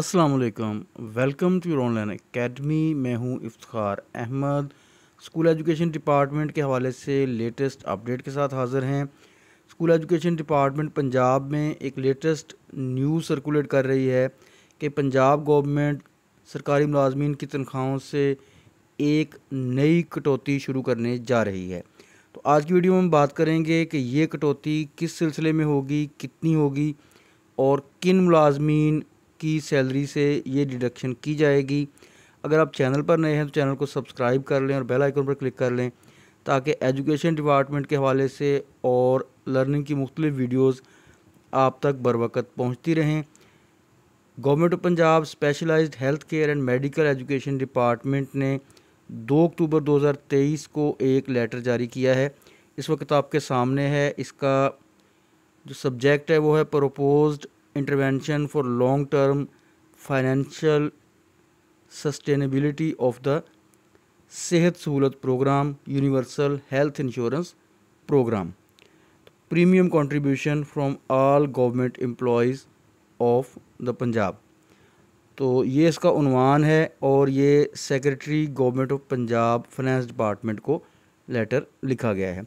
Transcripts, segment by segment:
असलकम welcome to your online academy मैं हूं Iftar Ahmed school education department के हवाले से लेटेस्ट अपडेट के साथ हाज़िर हैं स्कूल एजुकेशन डिपार्टमेंट पंजाब में एक लेटेस्ट न्यूज़ सर्कुलेट कर रही है कि पंजाब गवर्नमेंट सरकारी मुलाजमीन की तनख्वाहों से एक नई कटौती शुरू करने जा रही है तो आज की वीडियो में हम बात करेंगे कि ये कटौती किस सिलसिले में होगी कितनी होगी और किन मुलाजमीन की सैलरी से ये डिडक्शन की जाएगी अगर आप चैनल पर नए हैं तो चैनल को सब्सक्राइब कर लें और बेल आइकन पर क्लिक कर लें ताकि एजुकेशन डिपार्टमेंट के हवाले से और लर्निंग की मुख्तु वीडियोस आप तक बरवक़त पहुँचती रहें government of Punjab specialized health care and medical education department ने 2 अक्टूबर 2023 को एक लेटर जारी किया है इस वक्त आपके सामने है इसका जो सब्जेक्ट है वो है propose intervention for long term financial sustainability of the sehat sahulat program universal health insurance program premium contribution from all government employees of the punjab तो ये इसका उनवान है और ये secretary government of Punjab finance department को लेटर लिखा गया है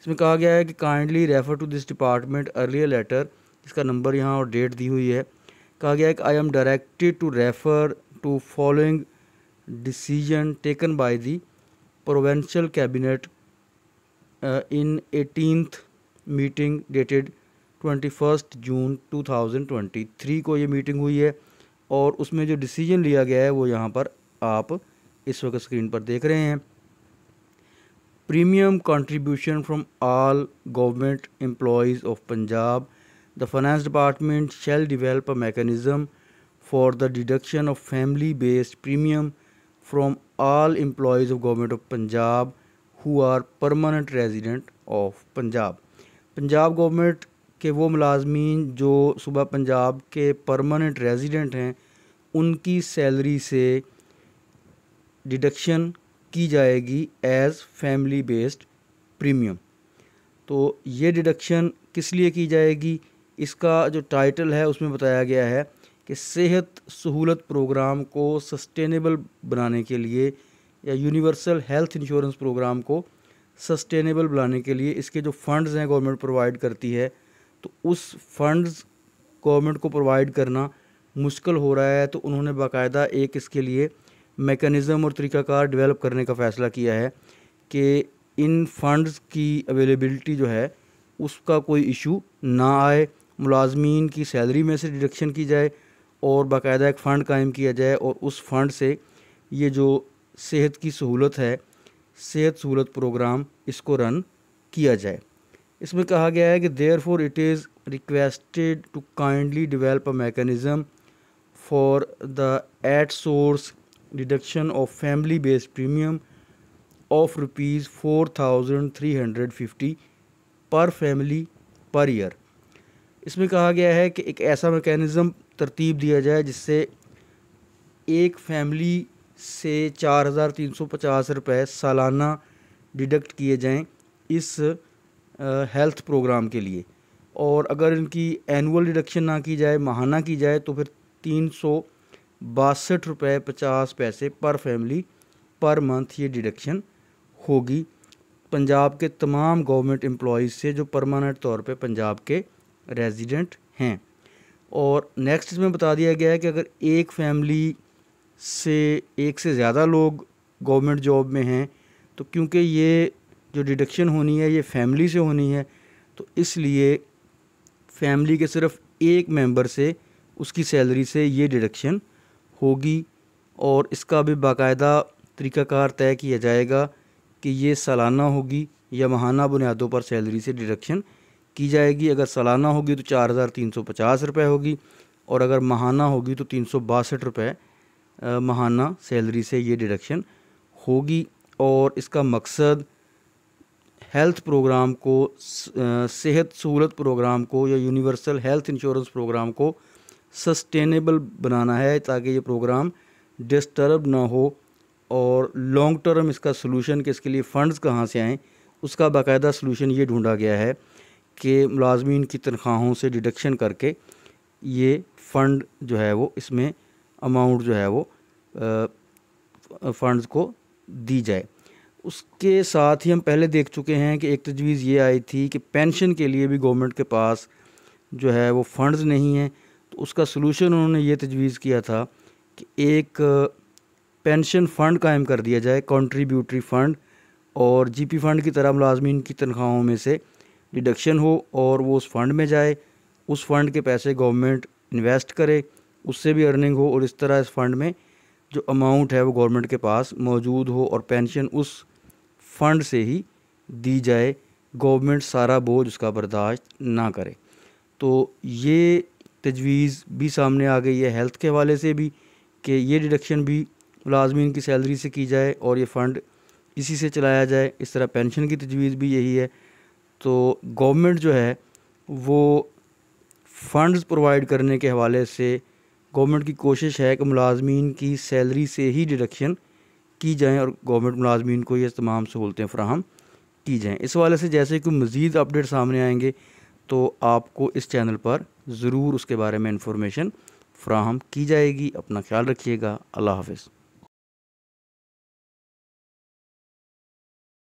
इसमें कहा गया है कि kindly refer to this department earlier letter इसका नंबर यहाँ और डेट दी हुई है कहा गया है कि I am directed to refer to following decision taken by the provincial cabinet in eighteenth meeting dated twenty first June two thousand twenty three को ये मीटिंग हुई है और उसमें जो डिसीजन लिया गया है वो यहाँ पर आप इस वक्त स्क्रीन पर देख रहे हैं premium contribution from all government employees of Punjab The finance department shall develop a mechanism for the deduction of family based premium from all employees of government of Punjab who are permanent resident of Punjab. Punjab government के वो मुलाजमीन जो सुबह पंजाब के permanent resident हैं उनकी salary से deduction की जाएगी एज़ फैमिली बेस्ड प्रीमियम तो ये डिडक्शन किस लिए की जाएगी इसका जो टाइटल है उसमें बताया गया है कि सेहत सहूलत प्रोग्राम को सस्टेनेबल बनाने के लिए या यूनिवर्सल हेल्थ इंश्योरेंस प्रोग्राम को सस्टेनेबल बनाने के लिए इसके जो फंड्स हैं गवर्नमेंट प्रोवाइड करती है तो उस फंड्स गवर्नमेंट को प्रोवाइड करना मुश्किल हो रहा है तो उन्होंने बाकायदा एक इसके लिए मेकनिज़म और तरीक़ाकार डेवलप करने का फ़ैसला किया है कि इन फंड्स की अवेलेबिलिटी जो है उसका कोई इशू ना आए मुलाजमीन की सैलरी में से डिडक्शन की जाए और बाकायदा एक फ़ंड कायम किया जाए और उस फंड से ये जो सेहत की सहूलत है सेहत सहूलत प्रोग्राम इसको रन किया जाए इसमें कहा गया है कि therefore it is requested to kindly develop a mechanism for the at source deduction of family based premium of rupees four thousand three hundred fifty per family per year इसमें कहा गया है कि एक ऐसा मैकेनिज़्म तरतीब दिया जाए जिससे एक फैमिली से चार हज़ार तीन सौ पचास रुपये सालाना डिडक्ट किए जाएं इस हेल्थ प्रोग्राम के लिए और अगर इनकी एनुअल डिडक्शन ना की जाए माहाना की जाए तो फिर तीन सौ बासठ रुपये पचास पैसे पर फैमिली पर मंथ ये डिडक्शन होगी पंजाब के तमाम गवर्नमेंट एम्प्लॉज़ से जो परमानेंट तौर पे पंजाब के रेजिडेंट हैं और नेक्स्ट इसमें बता दिया गया है कि अगर एक फैमिली से एक से ज़्यादा लोग गवर्नमेंट जॉब में हैं तो क्योंकि ये जो डिडक्शन होनी है ये फैमिली से होनी है तो इसलिए फैमिली के सिर्फ एक मेंबर से उसकी सैलरी से ये डिडक्शन होगी और इसका भी बाकायदा तरीक़ाकार तय किया जाएगा कि ये सालाना होगी या महाना बुनियादों पर सैलरी से डिडक्शन की जाएगी अगर सालाना होगी तो चार हज़ार तीन सौ पचास रुपये होगी और अगर माहाना होगी तो तीन सौ बासठ रुपये माहाना सैलरी से ये डिडक्शन होगी और इसका मकसद हेल्थ प्रोग्राम को सेहत सहूलत प्रोग्राम को या यूनिवर्सल हेल्थ इंश्योरेंस प्रोग्राम को सस्टेनेबल बनाना है ताकि ये प्रोग्राम डिस्टर्ब ना हो और लॉन्ग टर्म इसका सलूशन कि इसके लिए फ़ंड्स कहाँ से आएँ उसका बाकायदा सलूशन ये ढूंढा गया है के मुलाजमीन की तनख्वाहों से डिडक्शन करके ये फ़ंड जो है वो इसमें अमाउंट जो है वो फ़ंड्स को दी जाए उसके साथ ही हम पहले देख चुके हैं कि एक तजवीज़ ये आई थी कि पेंशन के लिए भी गवर्नमेंट के पास जो है वो फ़ंड्स नहीं हैं तो उसका सलूशन उन्होंने ये तजवीज़ किया था कि एक पेंशन फ़ंड कायम कर दिया जाए कंट्रीब्यूटरी फ़ंड और जीपी फ़ंड की तरह मुलाजमीन की तनख्वाहों में से डिडक्शन हो और वो उस फंड में जाए उस फंड के पैसे गवर्नमेंट इन्वेस्ट करे उससे भी अर्निंग हो और इस तरह इस फंड में जो अमाउंट है वो गवर्नमेंट के पास मौजूद हो और पेंशन उस फंड से ही दी जाए गवर्नमेंट सारा बोझ उसका बर्दाश्त ना करे तो ये तजवीज़ भी सामने आ गई है हेल्थ के हवाले से भी कि ये डिडक्शन भी मुलाजमीन की सैलरी से की जाए और ये फ़ंड इसी से चलाया जाए इस तरह पेंशन की तजवीज़ भी यही है तो गवर्नमेंट जो है वो फ़ंड्स प्रोवाइड करने के हवाले से गवर्नमेंट की कोशिश है कि मुलाजमीन की सैलरी से ही डिडक्शन की जाएँ और गवर्नमेंट मुलाजमीन को ये तमाम सहूलतें फ्राहम की जाएँ इस वाले से जैसे कोई मज़ीद अपडेट सामने आएंगे तो आपको इस चैनल पर ज़रूर उसके बारे में इंफॉर्मेशन फ्राहम की जाएगी अपना ख्याल रखिएगा अल्लाह हाफिज़